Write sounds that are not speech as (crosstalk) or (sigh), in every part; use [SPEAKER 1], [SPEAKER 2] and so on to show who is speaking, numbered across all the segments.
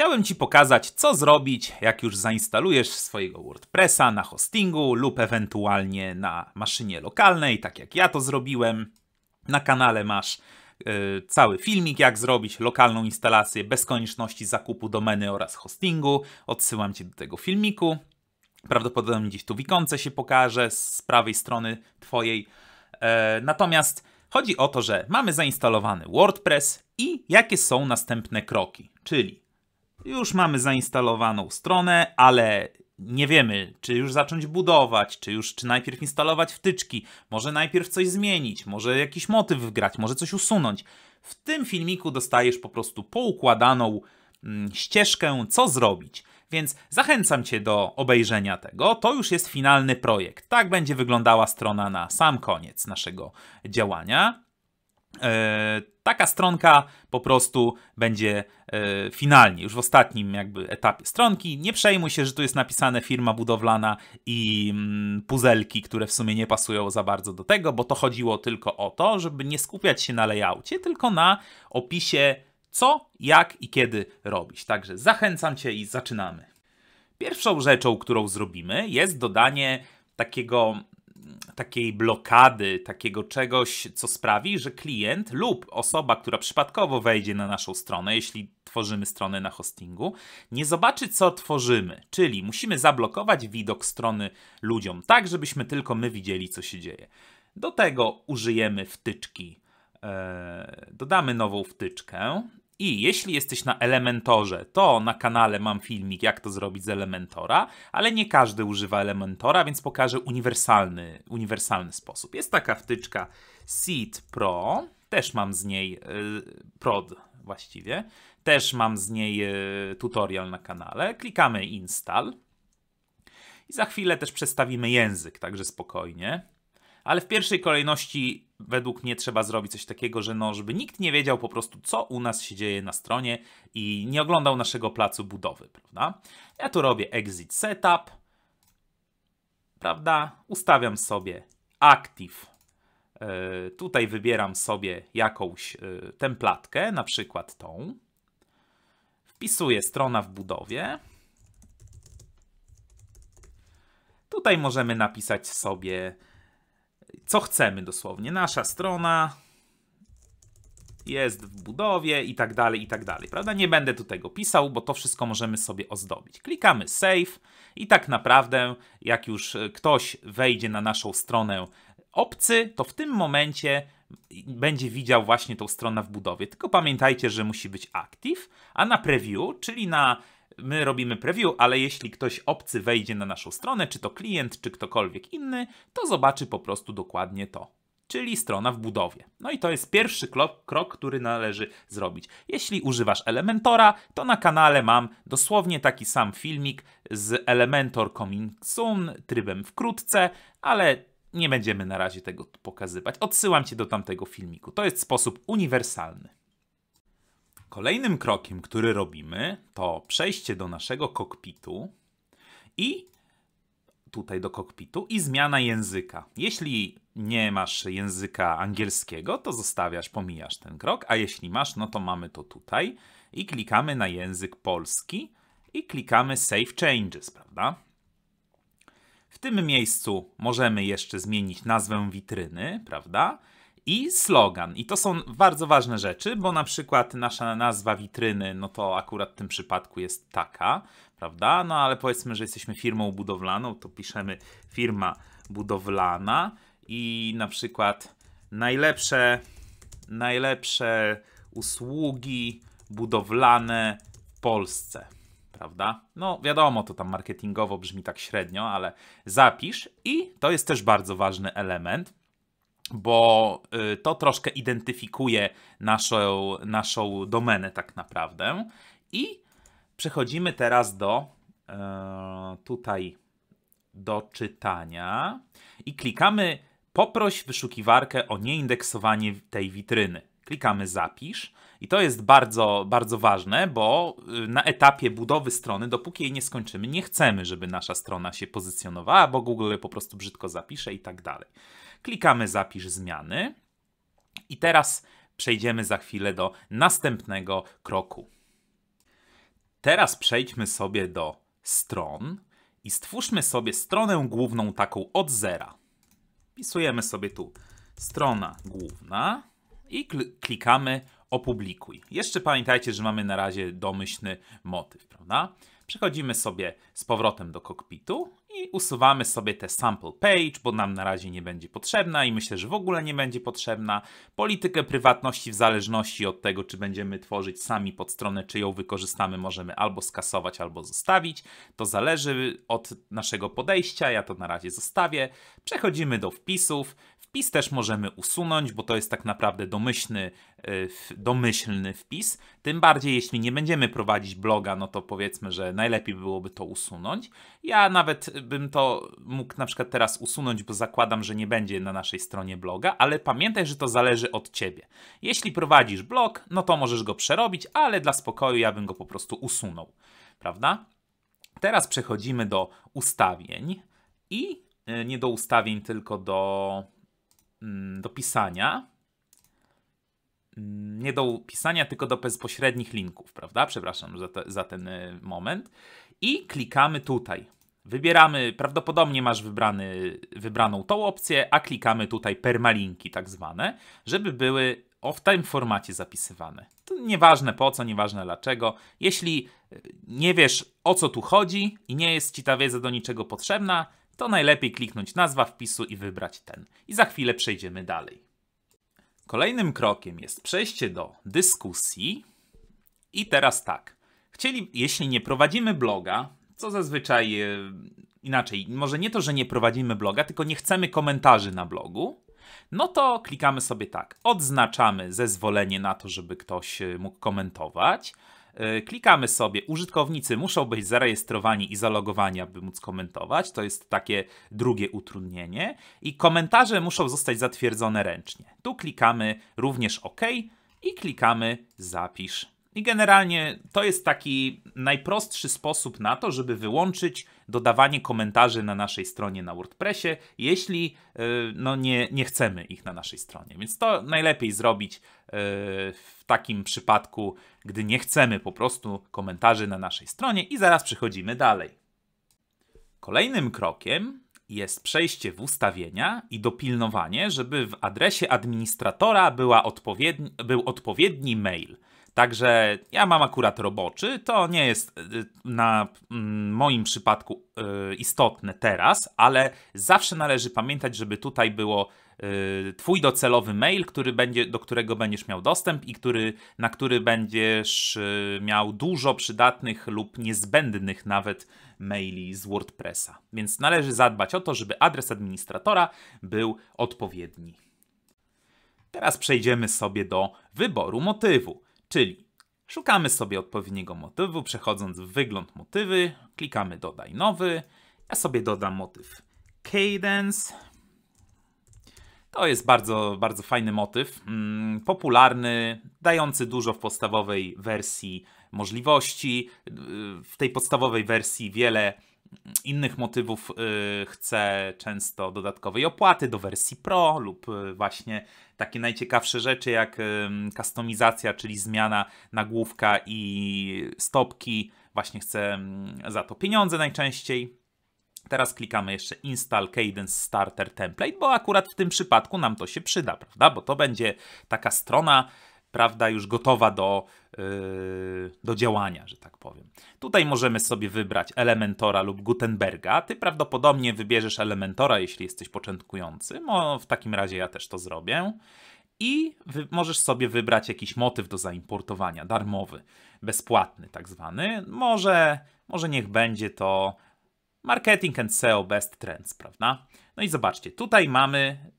[SPEAKER 1] Chciałem Ci pokazać, co zrobić, jak już zainstalujesz swojego WordPressa na hostingu lub ewentualnie na maszynie lokalnej, tak jak ja to zrobiłem. Na kanale masz yy, cały filmik, jak zrobić lokalną instalację bez konieczności zakupu domeny oraz hostingu. Odsyłam Cię do tego filmiku. Prawdopodobnie gdzieś tu w ikonce się pokaże z prawej strony Twojej. Yy, natomiast chodzi o to, że mamy zainstalowany WordPress i jakie są następne kroki, czyli już mamy zainstalowaną stronę, ale nie wiemy, czy już zacząć budować, czy już czy najpierw instalować wtyczki, może najpierw coś zmienić, może jakiś motyw wgrać, może coś usunąć. W tym filmiku dostajesz po prostu poukładaną mm, ścieżkę, co zrobić. Więc zachęcam Cię do obejrzenia tego. To już jest finalny projekt. Tak będzie wyglądała strona na sam koniec naszego działania. E, Taka stronka po prostu będzie e, finalnie, już w ostatnim jakby etapie stronki. Nie przejmuj się, że tu jest napisane firma budowlana i mm, puzelki, które w sumie nie pasują za bardzo do tego, bo to chodziło tylko o to, żeby nie skupiać się na layoutie, tylko na opisie co, jak i kiedy robić. Także zachęcam Cię i zaczynamy. Pierwszą rzeczą, którą zrobimy, jest dodanie takiego takiej blokady, takiego czegoś, co sprawi, że klient lub osoba, która przypadkowo wejdzie na naszą stronę, jeśli tworzymy stronę na hostingu, nie zobaczy, co tworzymy. Czyli musimy zablokować widok strony ludziom, tak żebyśmy tylko my widzieli, co się dzieje. Do tego użyjemy wtyczki. E, dodamy nową wtyczkę i jeśli jesteś na Elementorze, to na kanale mam filmik, jak to zrobić z Elementora, ale nie każdy używa Elementora, więc pokażę uniwersalny, uniwersalny sposób. Jest taka wtyczka Seed Pro, też mam z niej yy, prod właściwie, też mam z niej yy, tutorial na kanale. Klikamy install i za chwilę też przestawimy język, także spokojnie ale w pierwszej kolejności według mnie trzeba zrobić coś takiego, że no, żeby nikt nie wiedział po prostu, co u nas się dzieje na stronie i nie oglądał naszego placu budowy, prawda? Ja tu robię exit setup, prawda? Ustawiam sobie active. E, tutaj wybieram sobie jakąś e, templatkę, na przykład tą. Wpisuję strona w budowie. Tutaj możemy napisać sobie co chcemy dosłownie. Nasza strona jest w budowie i tak dalej, i tak dalej, prawda? Nie będę tu tego pisał, bo to wszystko możemy sobie ozdobić. Klikamy save i tak naprawdę jak już e, ktoś wejdzie na naszą stronę obcy, to w tym momencie będzie widział właśnie tą stronę w budowie. Tylko pamiętajcie, że musi być active, a na preview, czyli na my robimy preview, ale jeśli ktoś obcy wejdzie na naszą stronę, czy to klient, czy ktokolwiek inny, to zobaczy po prostu dokładnie to czyli strona w budowie. No i to jest pierwszy krok, krok, który należy zrobić. Jeśli używasz Elementora, to na kanale mam dosłownie taki sam filmik z Elementor Coming Soon, trybem wkrótce, ale nie będziemy na razie tego pokazywać. Odsyłam Cię do tamtego filmiku. To jest sposób uniwersalny. Kolejnym krokiem, który robimy, to przejście do naszego kokpitu i tutaj do kokpitu i zmiana języka. Jeśli nie masz języka angielskiego, to zostawiasz, pomijasz ten krok, a jeśli masz, no to mamy to tutaj i klikamy na język polski i klikamy Save Changes, prawda? W tym miejscu możemy jeszcze zmienić nazwę witryny, prawda? i slogan. I to są bardzo ważne rzeczy, bo na przykład nasza nazwa witryny, no to akurat w tym przypadku jest taka, prawda? No ale powiedzmy, że jesteśmy firmą budowlaną, to piszemy firma budowlana i na przykład najlepsze, najlepsze usługi budowlane w Polsce. Prawda? No, wiadomo, to tam marketingowo brzmi tak średnio, ale zapisz i to jest też bardzo ważny element bo y, to troszkę identyfikuje naszą, naszą domenę tak naprawdę. I przechodzimy teraz do e, tutaj do czytania i klikamy poproś wyszukiwarkę o nieindeksowanie tej witryny. Klikamy zapisz i to jest bardzo, bardzo ważne, bo y, na etapie budowy strony, dopóki jej nie skończymy, nie chcemy, żeby nasza strona się pozycjonowała, bo Google po prostu brzydko zapisze i tak dalej. Klikamy zapisz zmiany i teraz przejdziemy za chwilę do następnego kroku. Teraz przejdźmy sobie do stron i stwórzmy sobie stronę główną taką od zera. Wpisujemy sobie tu strona główna i klikamy opublikuj. Jeszcze pamiętajcie, że mamy na razie domyślny motyw, prawda? Przechodzimy sobie z powrotem do kokpitu i usuwamy sobie tę sample page, bo nam na razie nie będzie potrzebna i myślę, że w ogóle nie będzie potrzebna. Politykę prywatności w zależności od tego, czy będziemy tworzyć sami stronę, czy ją wykorzystamy, możemy albo skasować, albo zostawić. To zależy od naszego podejścia, ja to na razie zostawię. Przechodzimy do wpisów. Wpis też możemy usunąć, bo to jest tak naprawdę domyślny, e, domyślny wpis. Tym bardziej, jeśli nie będziemy prowadzić bloga, no to powiedzmy, że najlepiej byłoby to usunąć. Ja nawet bym to mógł na przykład teraz usunąć, bo zakładam, że nie będzie na naszej stronie bloga, ale pamiętaj, że to zależy od ciebie. Jeśli prowadzisz blog, no to możesz go przerobić, ale dla spokoju ja bym go po prostu usunął, prawda? Teraz przechodzimy do ustawień i e, nie do ustawień, tylko do Mm, do pisania. Mm, nie do pisania, tylko do bezpośrednich linków, prawda? Przepraszam za, te, za ten y, moment. I klikamy tutaj. Wybieramy, prawdopodobnie masz wybrany, wybraną tą opcję, a klikamy tutaj permalinki tak zwane, żeby były w tym formacie zapisywane. To nieważne po co, nieważne dlaczego. Jeśli y, nie wiesz o co tu chodzi i nie jest ci ta wiedza do niczego potrzebna, to najlepiej kliknąć nazwa wpisu i wybrać ten. I za chwilę przejdziemy dalej. Kolejnym krokiem jest przejście do dyskusji. I teraz tak. Chcieli, jeśli nie prowadzimy bloga, co zazwyczaj e, inaczej, może nie to, że nie prowadzimy bloga, tylko nie chcemy komentarzy na blogu, no to klikamy sobie tak. Odznaczamy zezwolenie na to, żeby ktoś e, mógł komentować. E, klikamy sobie, użytkownicy muszą być zarejestrowani i zalogowani, aby móc komentować. To jest takie drugie utrudnienie. I komentarze muszą zostać zatwierdzone ręcznie. Tu klikamy również OK i klikamy Zapisz i generalnie to jest taki najprostszy sposób na to, żeby wyłączyć dodawanie komentarzy na naszej stronie na WordPressie, jeśli e, no nie, nie chcemy ich na naszej stronie. Więc to najlepiej zrobić e, w takim przypadku, gdy nie chcemy po prostu komentarzy na naszej stronie i zaraz przechodzimy dalej. Kolejnym krokiem jest przejście w ustawienia i dopilnowanie, żeby w adresie administratora była odpowiedni, był odpowiedni mail – Także ja mam akurat roboczy, to nie jest y, na mm, moim przypadku y, istotne teraz, ale zawsze należy pamiętać, żeby tutaj było y, twój docelowy mail, który będzie, do którego będziesz miał dostęp i który, na który będziesz miał dużo przydatnych lub niezbędnych nawet maili z WordPressa. Więc należy zadbać o to, żeby adres administratora był odpowiedni. Teraz przejdziemy sobie do wyboru motywu. Czyli szukamy sobie odpowiedniego motywu, przechodząc w wygląd motywy, klikamy dodaj nowy. Ja sobie dodam motyw cadence. To jest bardzo, bardzo fajny motyw, mm, popularny, dający dużo w podstawowej wersji możliwości. W tej podstawowej wersji wiele innych motywów y, chce często dodatkowej opłaty do wersji Pro lub y, właśnie takie najciekawsze rzeczy jak kustomizacja, czyli zmiana nagłówka i stopki. Właśnie chcę za to pieniądze najczęściej. Teraz klikamy jeszcze Install Cadence Starter Template, bo akurat w tym przypadku nam to się przyda, prawda? Bo to będzie taka strona, prawda, już gotowa do, yy, do działania, że tak powiem. Tutaj możemy sobie wybrać Elementora lub Gutenberga. Ty prawdopodobnie wybierzesz Elementora, jeśli jesteś początkujący. No, w takim razie ja też to zrobię. I możesz sobie wybrać jakiś motyw do zaimportowania, darmowy, bezpłatny tak zwany. Może, może niech będzie to marketing and SEO best trends, prawda? No i zobaczcie, tutaj mamy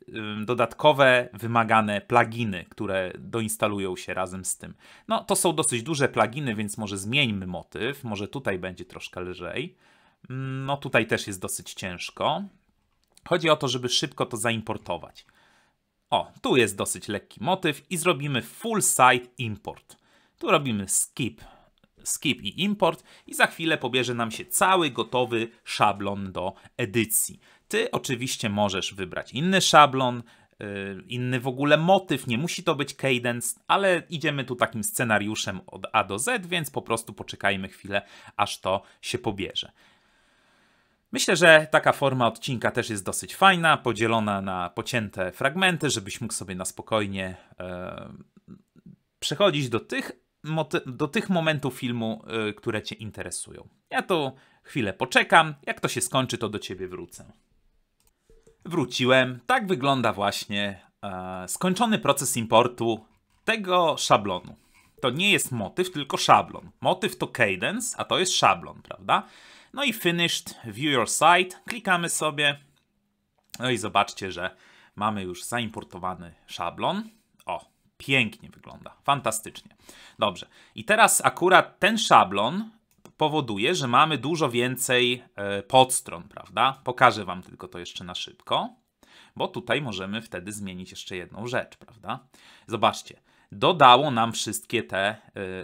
[SPEAKER 1] dodatkowe wymagane pluginy, które doinstalują się razem z tym. No to są dosyć duże pluginy, więc może zmieńmy motyw, może tutaj będzie troszkę lżej. Mm, no tutaj też jest dosyć ciężko. Chodzi o to, żeby szybko to zaimportować. O, tu jest dosyć lekki motyw i zrobimy full site import. Tu robimy skip, skip i import i za chwilę pobierze nam się cały gotowy szablon do edycji. Ty oczywiście możesz wybrać inny szablon, y, inny w ogóle motyw, nie musi to być cadence, ale idziemy tu takim scenariuszem od A do Z, więc po prostu poczekajmy chwilę, aż to się pobierze. Myślę, że taka forma odcinka też jest dosyć fajna, podzielona na pocięte fragmenty, żebyś mógł sobie na spokojnie e, przechodzić do tych, do tych momentów filmu, e, które Cię interesują. Ja tu chwilę poczekam, jak to się skończy, to do Ciebie wrócę. Wróciłem. Tak wygląda właśnie e, skończony proces importu tego szablonu. To nie jest motyw, tylko szablon. Motyw to cadence, a to jest szablon, prawda? No i finished, view your site, klikamy sobie. No i zobaczcie, że mamy już zaimportowany szablon. O, pięknie wygląda, fantastycznie. Dobrze, i teraz akurat ten szablon powoduje, że mamy dużo więcej e, podstron, prawda? Pokażę Wam tylko to jeszcze na szybko, bo tutaj możemy wtedy zmienić jeszcze jedną rzecz, prawda? Zobaczcie, dodało nam wszystkie te e,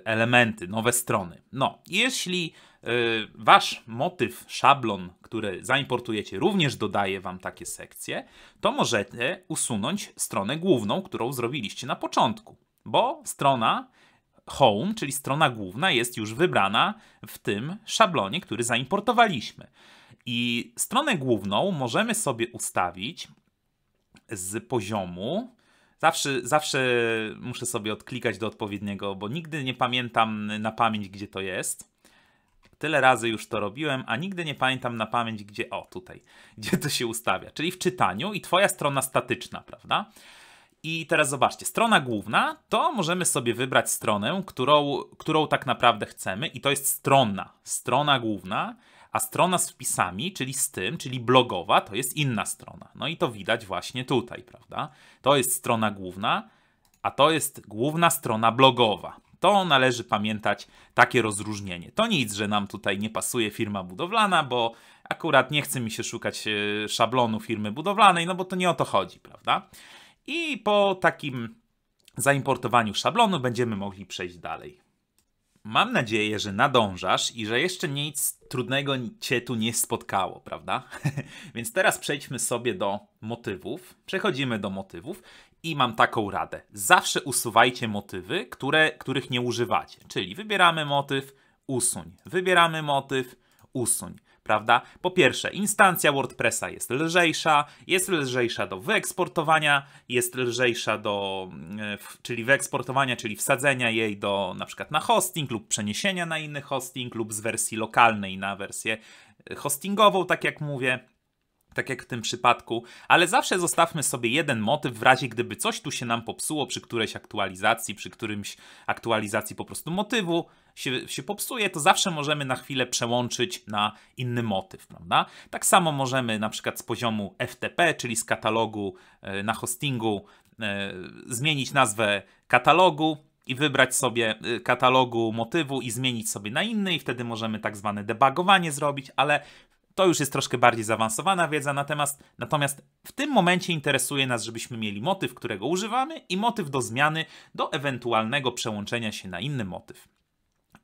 [SPEAKER 1] elementy, nowe strony. No, jeśli e, wasz motyw, szablon, który zaimportujecie, również dodaje wam takie sekcje, to możecie usunąć stronę główną, którą zrobiliście na początku, bo strona home, czyli strona główna, jest już wybrana w tym szablonie, który zaimportowaliśmy. I stronę główną możemy sobie ustawić z poziomu. Zawsze, zawsze muszę sobie odklikać do odpowiedniego, bo nigdy nie pamiętam na pamięć, gdzie to jest. Tyle razy już to robiłem, a nigdy nie pamiętam na pamięć, gdzie, o tutaj, gdzie to się ustawia. Czyli w czytaniu i twoja strona statyczna, prawda? I teraz zobaczcie, strona główna to możemy sobie wybrać stronę, którą, którą tak naprawdę chcemy, i to jest stronna, strona główna, a strona z wpisami, czyli z tym, czyli blogowa, to jest inna strona. No i to widać właśnie tutaj, prawda? To jest strona główna, a to jest główna strona blogowa. To należy pamiętać takie rozróżnienie. To nic, że nam tutaj nie pasuje firma budowlana, bo akurat nie chce mi się szukać e, szablonu firmy budowlanej, no bo to nie o to chodzi, prawda? I po takim zaimportowaniu szablonu będziemy mogli przejść dalej. Mam nadzieję, że nadążasz i że jeszcze nic trudnego cię tu nie spotkało, prawda? (laughs) Więc teraz przejdźmy sobie do motywów. Przechodzimy do motywów i mam taką radę. Zawsze usuwajcie motywy, które, których nie używacie. Czyli wybieramy motyw, usuń. Wybieramy motyw, usuń prawda? Po pierwsze, instancja WordPressa jest lżejsza, jest lżejsza do wyeksportowania, jest lżejsza do, mm, e, czyli wyeksportowania, czyli wsadzenia jej do na przykład na hosting lub przeniesienia na inny hosting lub z wersji lokalnej na wersję e, hostingową, tak jak mówię tak jak w tym przypadku, ale zawsze zostawmy sobie jeden motyw w razie gdyby coś tu się nam popsuło przy którejś aktualizacji, przy którymś aktualizacji po prostu motywu się, się popsuje, to zawsze możemy na chwilę przełączyć na inny motyw, prawda? Tak samo możemy na przykład z poziomu FTP, czyli z katalogu e, na hostingu, e, zmienić nazwę katalogu, i wybrać sobie e, katalogu motywu i zmienić sobie na inny i wtedy możemy tak zwane debugowanie zrobić, ale to już jest troszkę bardziej zaawansowana wiedza, natomiast, natomiast w tym momencie interesuje nas, żebyśmy mieli motyw, którego używamy i motyw do zmiany, do ewentualnego przełączenia się na inny motyw.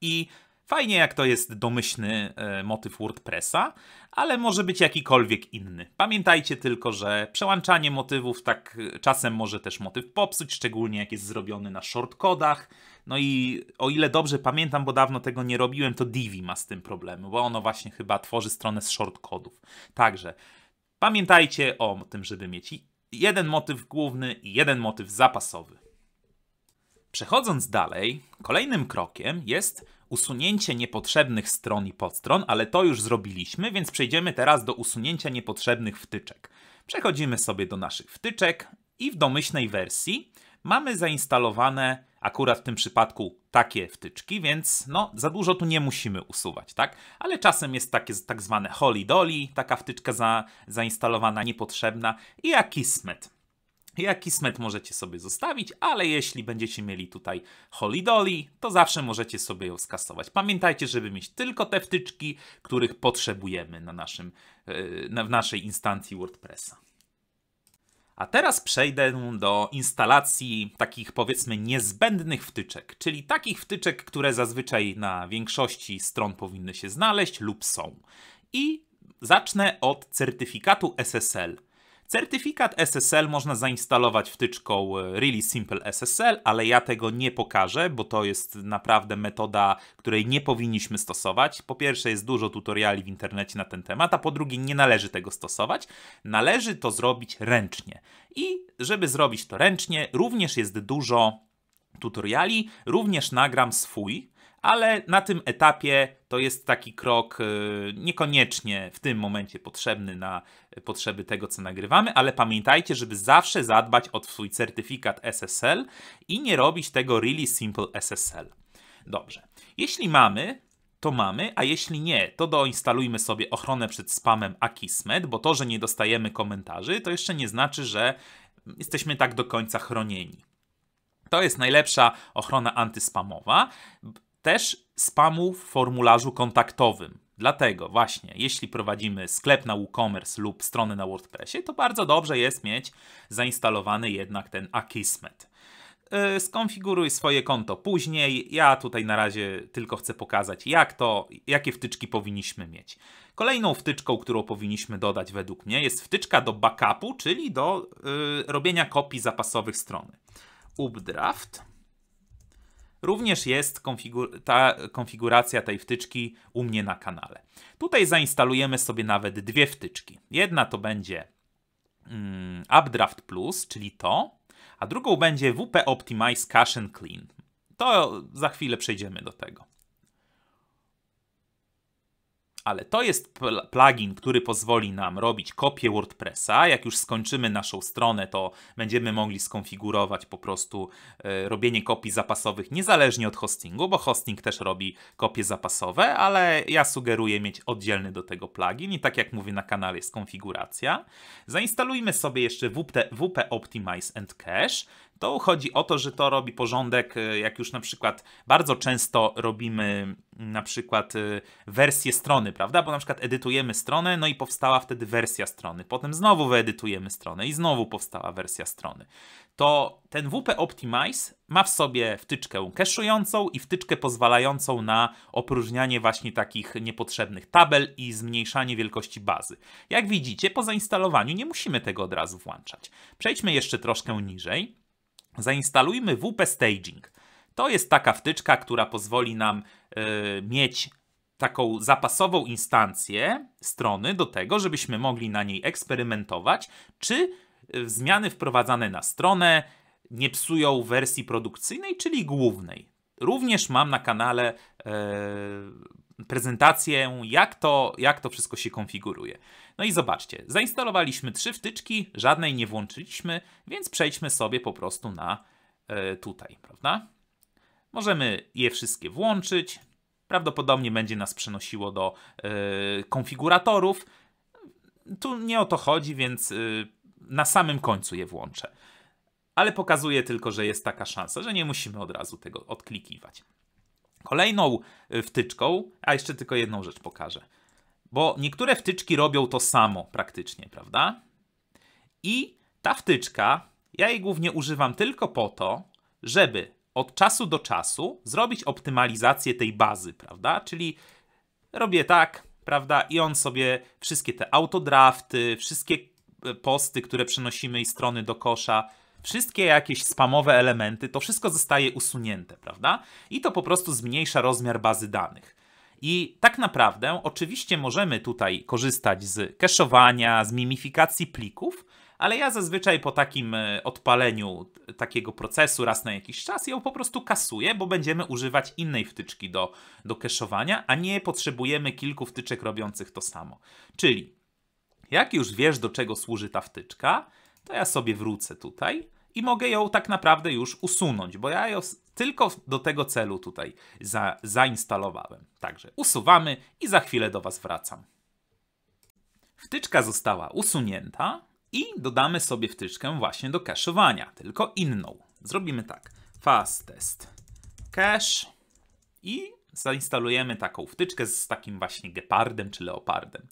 [SPEAKER 1] I Fajnie jak to jest domyślny e, motyw WordPressa, ale może być jakikolwiek inny. Pamiętajcie tylko, że przełączanie motywów tak e, czasem może też motyw popsuć, szczególnie jak jest zrobiony na shortcodach. No i o ile dobrze pamiętam, bo dawno tego nie robiłem, to Divi ma z tym problemy, bo ono właśnie chyba tworzy stronę z shortcodów. Także pamiętajcie o tym, żeby mieć jeden motyw główny i jeden motyw zapasowy. Przechodząc dalej, kolejnym krokiem jest usunięcie niepotrzebnych stron i podstron, ale to już zrobiliśmy, więc przejdziemy teraz do usunięcia niepotrzebnych wtyczek. Przechodzimy sobie do naszych wtyczek i w domyślnej wersji mamy zainstalowane akurat w tym przypadku takie wtyczki, więc no, za dużo tu nie musimy usuwać, tak? Ale czasem jest takie tak zwane holy taka wtyczka za, zainstalowana, niepotrzebna i akismet. Jaki smet możecie sobie zostawić, ale jeśli będziecie mieli tutaj Holy Dolly, to zawsze możecie sobie ją skasować. Pamiętajcie, żeby mieć tylko te wtyczki, których potrzebujemy na naszym, e, w naszej instancji WordPressa. A teraz przejdę do instalacji takich powiedzmy niezbędnych wtyczek, czyli takich wtyczek, które zazwyczaj na większości stron powinny się znaleźć lub są. I zacznę od certyfikatu SSL. Certyfikat SSL można zainstalować wtyczką e, Really Simple SSL, ale ja tego nie pokażę, bo to jest naprawdę metoda, której nie powinniśmy stosować. Po pierwsze, jest dużo tutoriali w internecie na ten temat, a po drugie, nie należy tego stosować. Należy to zrobić ręcznie. I żeby zrobić to ręcznie, również jest dużo tutoriali. Również nagram swój, ale na tym etapie to jest taki krok y, niekoniecznie w tym momencie potrzebny na potrzeby tego, co nagrywamy, ale pamiętajcie, żeby zawsze zadbać o swój certyfikat SSL i nie robić tego really simple SSL. Dobrze. Jeśli mamy to mamy, a jeśli nie, to doinstalujmy sobie ochronę przed spamem Akismet, bo to, że nie dostajemy komentarzy, to jeszcze nie znaczy, że jesteśmy tak do końca chronieni. To jest najlepsza ochrona antyspamowa też spamu w formularzu kontaktowym. Dlatego właśnie, jeśli prowadzimy sklep na WooCommerce lub stronę na WordPressie, to bardzo dobrze jest mieć zainstalowany jednak ten Akismet. E, skonfiguruj swoje konto później. Ja tutaj na razie tylko chcę pokazać, jak to, jakie wtyczki powinniśmy mieć. Kolejną wtyczką, którą powinniśmy dodać według mnie, jest wtyczka do backupu, czyli do y, robienia kopii zapasowych strony. Updraft Również jest konfigur ta konfiguracja tej wtyczki u mnie na kanale. Tutaj zainstalujemy sobie nawet dwie wtyczki. Jedna to będzie mm, Updraft Plus, czyli to, a drugą będzie WP Optimize Cache and Clean. To za chwilę przejdziemy do tego. Ale to jest pl plugin, który pozwoli nam robić kopię WordPressa. Jak już skończymy naszą stronę, to będziemy mogli skonfigurować po prostu y, robienie kopii zapasowych niezależnie od hostingu, bo hosting też robi kopie zapasowe, ale ja sugeruję mieć oddzielny do tego plugin i tak jak mówię na kanale jest konfiguracja. Zainstalujmy sobie jeszcze WP, WP Optimize and Cache. To chodzi o to, że to robi porządek, e, jak już na przykład bardzo często robimy mm, na przykład e, wersję strony, prawda? Bo na przykład edytujemy stronę, no i powstała wtedy wersja strony. Potem znowu wyedytujemy stronę i znowu powstała wersja strony. To ten WP Optimize ma w sobie wtyczkę keszującą i wtyczkę pozwalającą na opróżnianie właśnie takich niepotrzebnych tabel i zmniejszanie wielkości bazy. Jak widzicie, po zainstalowaniu nie musimy tego od razu włączać. Przejdźmy jeszcze troszkę niżej. Zainstalujmy WP Staging. To jest taka wtyczka, która pozwoli nam e, mieć taką zapasową instancję strony do tego, żebyśmy mogli na niej eksperymentować, czy e, zmiany wprowadzane na stronę nie psują wersji produkcyjnej, czyli głównej. Również mam na kanale e, prezentację, jak to, jak to wszystko się konfiguruje. No i zobaczcie, zainstalowaliśmy trzy wtyczki, żadnej nie włączyliśmy, więc przejdźmy sobie po prostu na y, tutaj, prawda? Możemy je wszystkie włączyć. Prawdopodobnie będzie nas przenosiło do y, konfiguratorów. Tu nie o to chodzi, więc y, na samym końcu je włączę. Ale pokazuje tylko, że jest taka szansa, że nie musimy od razu tego odklikiwać. Kolejną wtyczką, a jeszcze tylko jedną rzecz pokażę. Bo niektóre wtyczki robią to samo praktycznie, prawda? I ta wtyczka, ja jej głównie używam tylko po to, żeby od czasu do czasu zrobić optymalizację tej bazy, prawda? Czyli robię tak, prawda? I on sobie wszystkie te autodrafty, wszystkie e, posty, które przenosimy i strony do kosza, wszystkie jakieś spamowe elementy, to wszystko zostaje usunięte, prawda? I to po prostu zmniejsza rozmiar bazy danych. I tak naprawdę, oczywiście możemy tutaj korzystać z cache'owania, z mimifikacji plików, ale ja zazwyczaj po takim e, odpaleniu takiego procesu raz na jakiś czas ją po prostu kasuję, bo będziemy używać innej wtyczki do, do cache'owania, a nie potrzebujemy kilku wtyczek robiących to samo. Czyli jak już wiesz, do czego służy ta wtyczka, to ja sobie wrócę tutaj i mogę ją tak naprawdę już usunąć, bo ja tylko do tego celu tutaj za, zainstalowałem. Także usuwamy i za chwilę do Was wracam. Wtyczka została usunięta i dodamy sobie wtyczkę właśnie do cache'owania, tylko inną. Zrobimy tak, fast test cache i zainstalujemy taką wtyczkę z takim właśnie gepardem czy leopardem.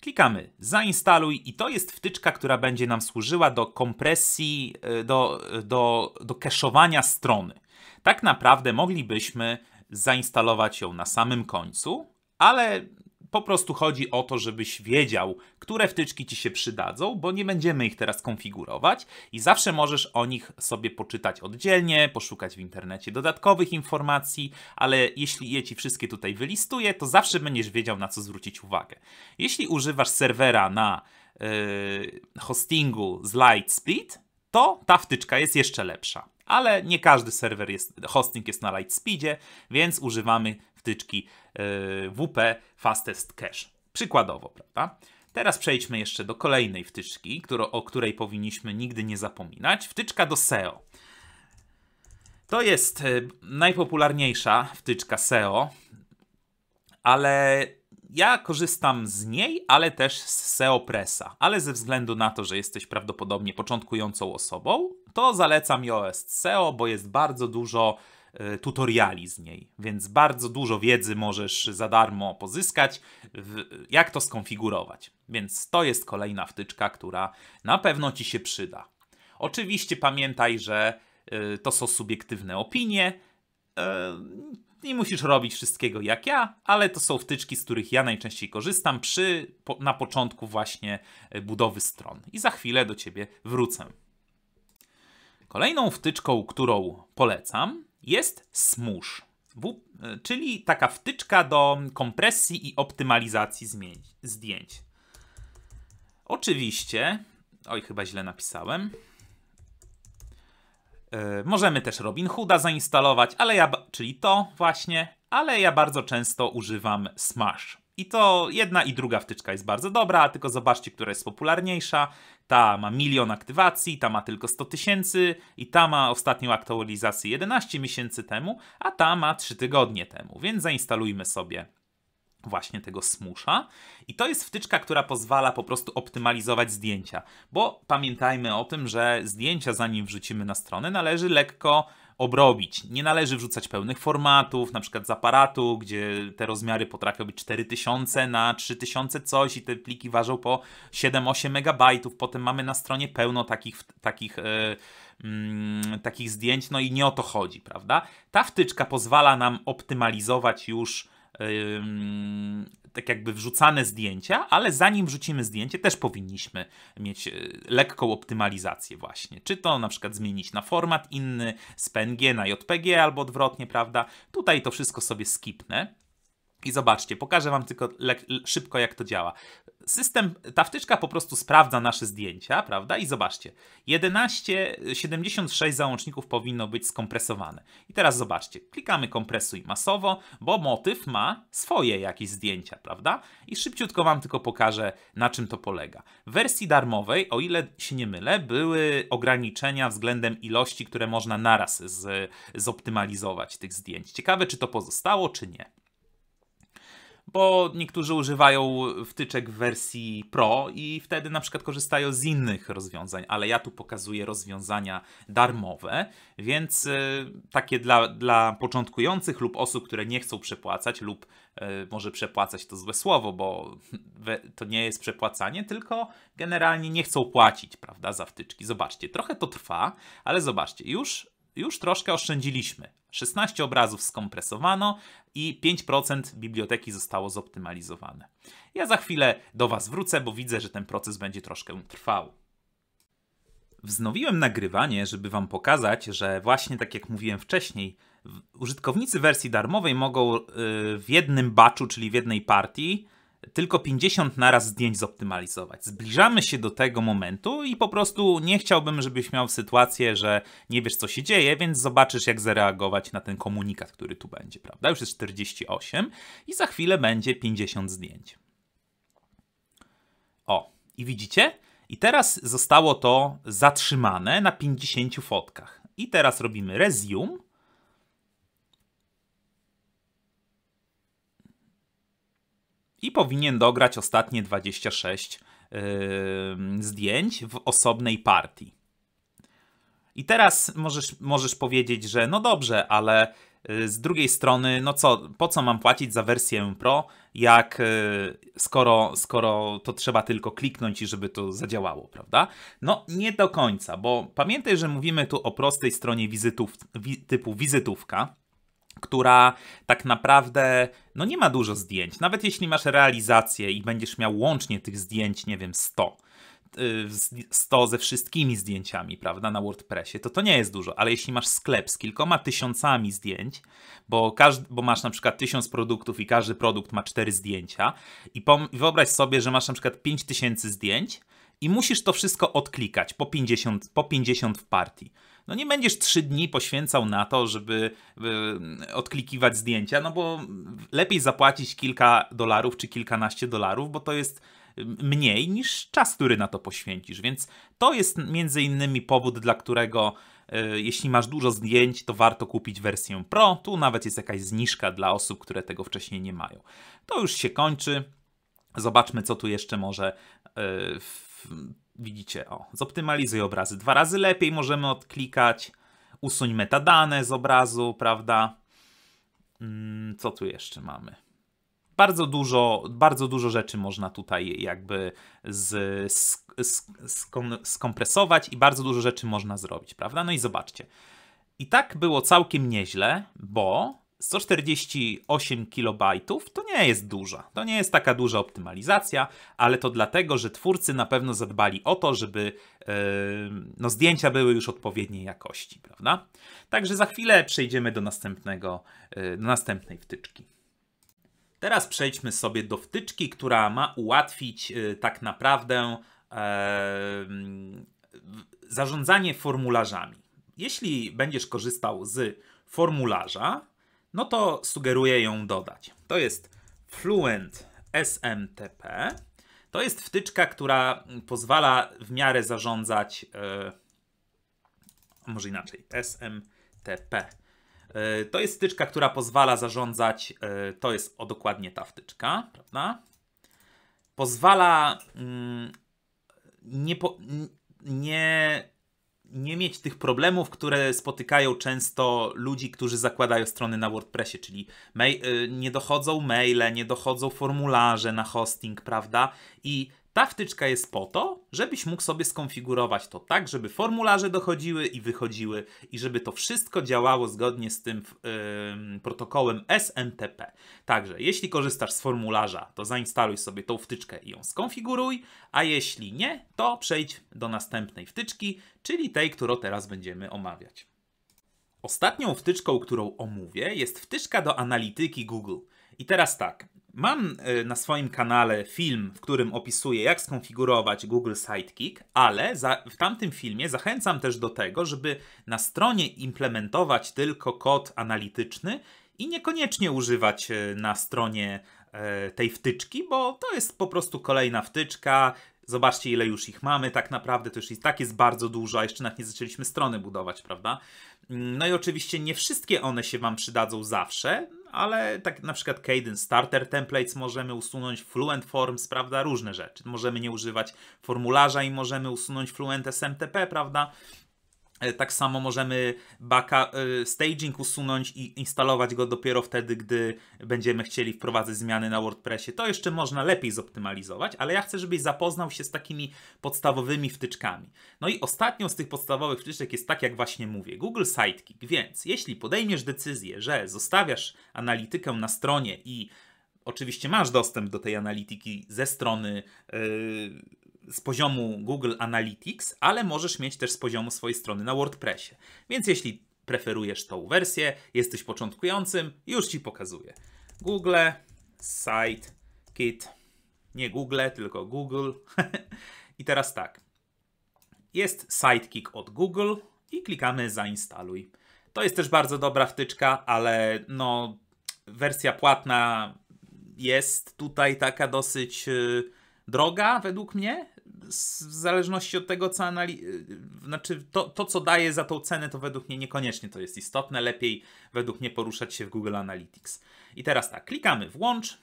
[SPEAKER 1] Klikamy zainstaluj i to jest wtyczka, która będzie nam służyła do kompresji, y, do, do, do cache'owania strony. Tak naprawdę moglibyśmy zainstalować ją na samym końcu, ale po prostu chodzi o to, żebyś wiedział, które wtyczki ci się przydadzą, bo nie będziemy ich teraz konfigurować i zawsze możesz o nich sobie poczytać oddzielnie, poszukać w internecie dodatkowych informacji, ale jeśli je ci wszystkie tutaj wylistuję, to zawsze będziesz wiedział, na co zwrócić uwagę. Jeśli używasz serwera na yy, hostingu z Lightspeed, to ta wtyczka jest jeszcze lepsza ale nie każdy serwer jest, hosting jest na Lightspeedzie, więc używamy wtyczki e, WP Fastest Cache. Przykładowo, prawda? Teraz przejdźmy jeszcze do kolejnej wtyczki, którą, o której powinniśmy nigdy nie zapominać. Wtyczka do SEO. To jest e, najpopularniejsza wtyczka SEO, ale ja korzystam z niej, ale też z SEOpressa, ale ze względu na to, że jesteś prawdopodobnie początkującą osobą, to zalecam iOS SEO, bo jest bardzo dużo e, tutoriali z niej, więc bardzo dużo wiedzy możesz za darmo pozyskać, jak to skonfigurować. Więc to jest kolejna wtyczka, która na pewno ci się przyda. Oczywiście pamiętaj, że e, to są subiektywne opinie. E, nie musisz robić wszystkiego jak ja, ale to są wtyczki, z których ja najczęściej korzystam przy, po, na początku właśnie e, budowy stron. I za chwilę do Ciebie wrócę. Kolejną wtyczką, którą polecam jest Smush, e, czyli taka wtyczka do kompresji i optymalizacji zdjęć. Oczywiście, oj chyba źle napisałem, E, możemy też Robin Hooda zainstalować, ale ja, czyli to właśnie, ale ja bardzo często używam Smash. I to jedna i druga wtyczka jest bardzo dobra, tylko zobaczcie, która jest popularniejsza. Ta ma milion aktywacji, ta ma tylko 100 tysięcy i ta ma ostatnią aktualizację 11 miesięcy temu, a ta ma 3 tygodnie temu, więc zainstalujmy sobie właśnie tego smusza. I to jest wtyczka, która pozwala po prostu optymalizować zdjęcia, bo pamiętajmy o tym, że zdjęcia zanim wrzucimy na stronę należy lekko obrobić. Nie należy wrzucać pełnych formatów, na przykład z aparatu, gdzie te rozmiary potrafią być 4000 na 3000 coś i te pliki ważą po 7-8 megabajtów. Potem mamy na stronie pełno takich, takich, yy, yy, takich zdjęć, no i nie o to chodzi, prawda? Ta wtyczka pozwala nam optymalizować już tak jakby wrzucane zdjęcia, ale zanim wrzucimy zdjęcie, też powinniśmy mieć e, lekką optymalizację właśnie. Czy to na przykład zmienić na format inny, z PNG na JPG albo odwrotnie, prawda? Tutaj to wszystko sobie skipnę. I zobaczcie, pokażę Wam tylko szybko, jak to działa system, ta wtyczka po prostu sprawdza nasze zdjęcia, prawda? I zobaczcie, 11, 76 załączników powinno być skompresowane. I teraz zobaczcie, klikamy kompresuj masowo, bo motyw ma swoje jakieś zdjęcia, prawda? I szybciutko Wam tylko pokażę, na czym to polega. W wersji darmowej, o ile się nie mylę, były ograniczenia względem ilości, które można naraz z, zoptymalizować tych zdjęć. Ciekawe, czy to pozostało, czy nie bo niektórzy używają wtyczek w wersji Pro i wtedy na przykład korzystają z innych rozwiązań, ale ja tu pokazuję rozwiązania darmowe, więc e, takie dla, dla początkujących lub osób, które nie chcą przepłacać lub e, może przepłacać to złe słowo, bo to nie jest przepłacanie, tylko generalnie nie chcą płacić, prawda, za wtyczki. Zobaczcie, trochę to trwa, ale zobaczcie, już, już troszkę oszczędziliśmy. 16 obrazów skompresowano i 5% biblioteki zostało zoptymalizowane. Ja za chwilę do Was wrócę, bo widzę, że ten proces będzie troszkę trwał. Wznowiłem nagrywanie, żeby Wam pokazać, że właśnie tak jak mówiłem wcześniej, użytkownicy wersji darmowej mogą y, w jednym baczu, czyli w jednej partii, tylko 50 raz zdjęć zoptymalizować. Zbliżamy się do tego momentu i po prostu nie chciałbym, żebyś miał sytuację, że nie wiesz co się dzieje, więc zobaczysz jak zareagować na ten komunikat, który tu będzie, prawda? Już jest 48 i za chwilę będzie 50 zdjęć. O, i widzicie? I teraz zostało to zatrzymane na 50 fotkach. I teraz robimy resume i powinien dograć ostatnie 26 yy, zdjęć w osobnej partii. I teraz możesz, możesz powiedzieć, że no dobrze, ale yy, z drugiej strony, no co, po co mam płacić za wersję Pro, jak yy, skoro, skoro to trzeba tylko kliknąć i żeby to zadziałało, prawda? No nie do końca, bo pamiętaj, że mówimy tu o prostej stronie wizytów, typu wizytówka, która tak naprawdę no nie ma dużo zdjęć. Nawet jeśli masz realizację i będziesz miał łącznie tych zdjęć, nie wiem, 100, 100 y, ze wszystkimi zdjęciami, prawda, na WordPressie, to to nie jest dużo, ale jeśli masz sklep z kilkoma tysiącami zdjęć, bo, każdy, bo masz na przykład tysiąc produktów i każdy produkt ma cztery zdjęcia i wyobraź sobie, że masz na przykład 5000 tysięcy zdjęć i musisz to wszystko odklikać po 50, po 50 w partii no nie będziesz trzy dni poświęcał na to, żeby e, odklikiwać zdjęcia, no bo lepiej zapłacić kilka dolarów czy kilkanaście dolarów, bo to jest e, mniej niż czas, który na to poświęcisz. Więc to jest między innymi powód, dla którego e, jeśli masz dużo zdjęć, to warto kupić wersję Pro. Tu nawet jest jakaś zniżka dla osób, które tego wcześniej nie mają. To już się kończy. Zobaczmy, co tu jeszcze może w Widzicie, o, zoptymalizuj obrazy. Dwa razy lepiej możemy odklikać. Usuń metadane z obrazu, prawda? Mm, co tu jeszcze mamy? Bardzo dużo, bardzo dużo rzeczy można tutaj jakby z, z, skon, skompresować i bardzo dużo rzeczy można zrobić, prawda? No i zobaczcie. I tak było całkiem nieźle, bo 148 KB to nie jest duża. To nie jest taka duża optymalizacja, ale to dlatego, że twórcy na pewno zadbali o to, żeby yy, no, zdjęcia były już odpowiedniej jakości, prawda? Także za chwilę przejdziemy do, następnego, yy, do następnej wtyczki. Teraz przejdźmy sobie do wtyczki, która ma ułatwić yy, tak naprawdę zarządzanie formularzami. Jeśli będziesz korzystał z formularza, no to sugeruję ją dodać. To jest Fluent SMTP. To jest wtyczka, która pozwala w miarę zarządzać, yy, może inaczej, SMTP. Yy, e, to jest wtyczka, która pozwala zarządzać, yy, to jest o dokładnie ta wtyczka, prawda? Pozwala mm, nie, po, nie nie mieć tych problemów, które spotykają często ludzi, którzy zakładają strony na WordPressie, czyli y, nie dochodzą maile, nie dochodzą formularze na hosting, prawda? I ta wtyczka jest po to, żebyś mógł sobie skonfigurować to tak, żeby formularze dochodziły i wychodziły i żeby to wszystko działało zgodnie z tym yy, protokołem SMTP. Także jeśli korzystasz z formularza, to zainstaluj sobie tą wtyczkę i ją skonfiguruj, a jeśli nie, to przejdź do następnej wtyczki, czyli tej, którą teraz będziemy omawiać. Ostatnią wtyczką, którą omówię, jest wtyczka do analityki Google. I teraz tak, Mam e, na swoim kanale film, w którym opisuję, jak skonfigurować Google Sidekick, ale za, w tamtym filmie zachęcam też do tego, żeby na stronie implementować tylko kod analityczny i niekoniecznie używać e, na stronie e, tej wtyczki, bo to jest po prostu kolejna wtyczka. Zobaczcie, ile już ich mamy, tak naprawdę to już i tak jest bardzo dużo, a jeszcze nawet nie zaczęliśmy strony budować, prawda? Mm, no i oczywiście nie wszystkie one się Wam przydadzą zawsze, ale tak na przykład Cadence Starter Templates możemy usunąć, Fluent Forms, prawda, różne rzeczy. Możemy nie używać formularza i możemy usunąć Fluent SMTP, prawda, E, tak samo możemy baka, e, staging usunąć i instalować go dopiero wtedy, gdy będziemy chcieli wprowadzać zmiany na WordPressie. To jeszcze można lepiej zoptymalizować, ale ja chcę, żebyś zapoznał się z takimi podstawowymi wtyczkami. No i ostatnią z tych podstawowych wtyczek jest tak, jak właśnie mówię, Google Sidekick. Więc jeśli podejmiesz decyzję, że zostawiasz analitykę na stronie i Oczywiście masz dostęp do tej analityki ze strony yy, z poziomu Google Analytics, ale możesz mieć też z poziomu swojej strony na WordPressie. Więc jeśli preferujesz tą wersję, jesteś początkującym, już Ci pokazuję. Google Site Kit. Nie Google, tylko Google. (laughs) I teraz tak. Jest Sidekick od Google i klikamy zainstaluj. To jest też bardzo dobra wtyczka, ale no wersja płatna jest tutaj taka dosyć y, droga według mnie, w zależności od tego, co anali... Y, znaczy, to, to, co daje za tą cenę, to według mnie niekoniecznie to jest istotne. Lepiej według mnie poruszać się w Google Analytics. I teraz tak, klikamy włącz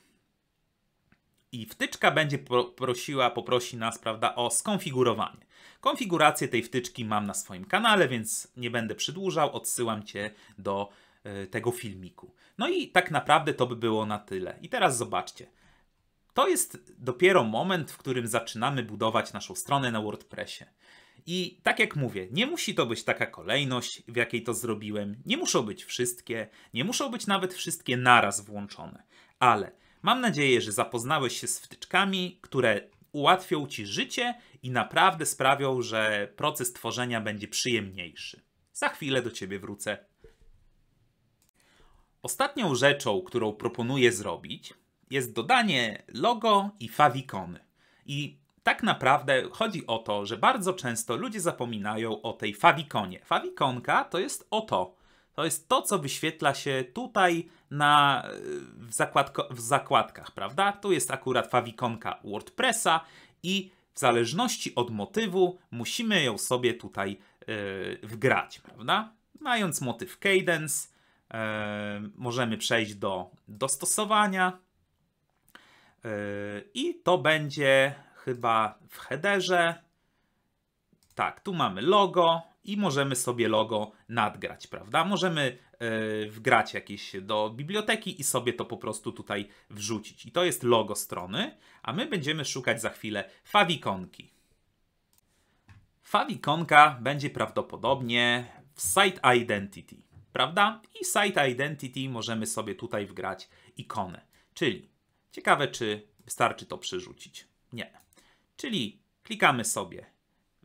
[SPEAKER 1] i wtyczka będzie prosiła, poprosi nas, prawda, o skonfigurowanie. Konfigurację tej wtyczki mam na swoim kanale, więc nie będę przedłużał, odsyłam Cię do y, tego filmiku. No i tak naprawdę to by było na tyle. I teraz zobaczcie. To jest dopiero moment, w którym zaczynamy budować naszą stronę na WordPressie. I tak jak mówię, nie musi to być taka kolejność, w jakiej to zrobiłem, nie muszą być wszystkie, nie muszą być nawet wszystkie naraz włączone, ale mam nadzieję, że zapoznałeś się z wtyczkami, które ułatwią Ci życie i naprawdę sprawią, że proces tworzenia będzie przyjemniejszy. Za chwilę do Ciebie wrócę. Ostatnią rzeczą, którą proponuję zrobić, jest dodanie logo i favicony. I tak naprawdę chodzi o to, że bardzo często ludzie zapominają o tej fawikonie. Fawikonka to jest oto. To jest to, co wyświetla się tutaj na, w, zakładko, w zakładkach, prawda? Tu jest akurat fawikonka WordPressa i w zależności od motywu musimy ją sobie tutaj yy, wgrać, prawda? Mając motyw Cadence, yy, możemy przejść do dostosowania, i to będzie chyba w headerze. Tak, tu mamy logo i możemy sobie logo nadgrać, prawda? Możemy e, wgrać jakieś do biblioteki i sobie to po prostu tutaj wrzucić. I to jest logo strony, a my będziemy szukać za chwilę fawikonki. Fawikonka będzie prawdopodobnie w Site Identity, prawda? I Site Identity możemy sobie tutaj wgrać ikonę, czyli Ciekawe, czy wystarczy to przerzucić. Nie. Czyli klikamy sobie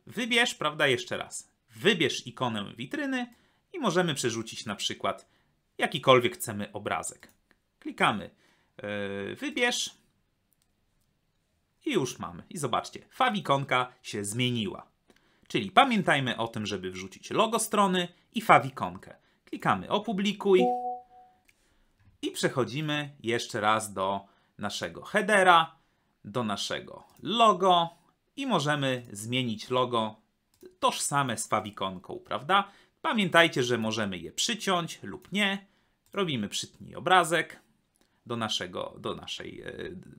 [SPEAKER 1] wybierz, prawda, jeszcze raz. Wybierz ikonę witryny i możemy przerzucić na przykład jakikolwiek chcemy obrazek. Klikamy yy, wybierz i już mamy. I zobaczcie, fawikonka się zmieniła. Czyli pamiętajmy o tym, żeby wrzucić logo strony i fawikonkę. Klikamy opublikuj i przechodzimy jeszcze raz do naszego headera, do naszego logo i możemy zmienić logo tożsame z fawikonką, prawda? Pamiętajcie, że możemy je przyciąć lub nie. Robimy przytnij obrazek do, naszego, do naszej e,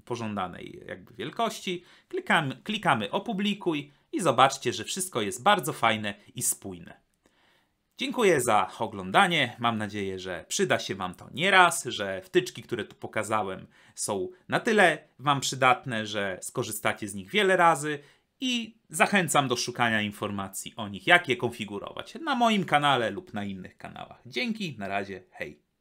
[SPEAKER 1] pożądanej jakby wielkości. Klikamy, klikamy opublikuj i zobaczcie, że wszystko jest bardzo fajne i spójne. Dziękuję za oglądanie. Mam nadzieję, że przyda się Wam to nieraz, że wtyczki, które tu pokazałem, są na tyle Wam przydatne, że skorzystacie z nich wiele razy i zachęcam do szukania informacji o nich, jak je konfigurować na moim kanale lub na innych kanałach. Dzięki, na razie, hej.